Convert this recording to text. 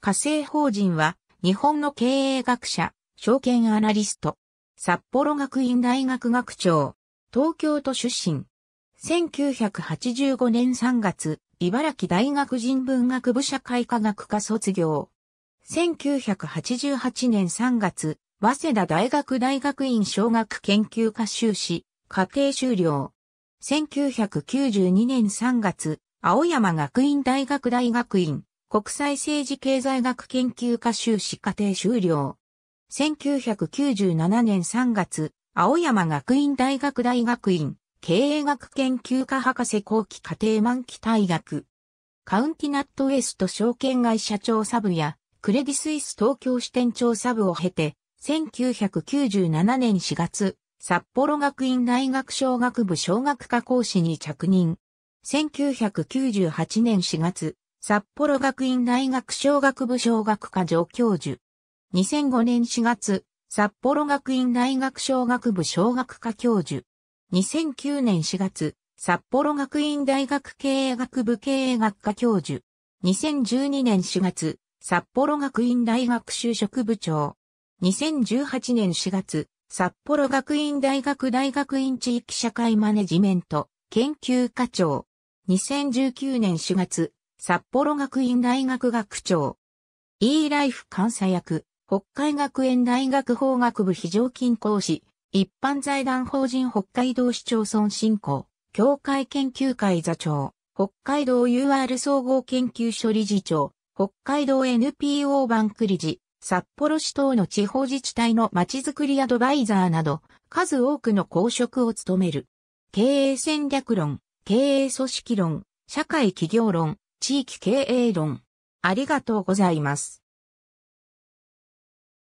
火星法人は、日本の経営学者、証券アナリスト、札幌学院大学学長、東京都出身。1985年3月、茨城大学人文学部社会科学科卒業。1988年3月、早稲田大学大学院小学研究科修士、家庭修了。1992年3月、青山学院大学大学院、国際政治経済学研究科修士課程修了。1997年3月、青山学院大学大学院、経営学研究科博士後期課程満期大学。カウンティナットウエスト証券会社長サブや、クレディスイス東京支店長サブを経て、1997年4月、札幌学院大学商学部商学科講師に着任。1998年4月、札幌学院大学小学部小学科助教授。2005年4月、札幌学院大学小学部小学科教授。2009年4月、札幌学院大学経営学部経営学科教授。2012年4月、札幌学院大学就職部長。2018年4月、札幌学院大学大学院地域社会マネジメント研究課長。2019年4月、札幌学院大学学長。E ライフ監査役、北海学園大学法学部非常勤講師、一般財団法人北海道市町村振興、協会研究会座長、北海道 UR 総合研究所理事長、北海道 NPO ンク理事、札幌市等の地方自治体のまちづくりアドバイザーなど、数多くの公職を務める。経営戦略論、経営組織論、社会企業論、地域経営論。ありがとうございます。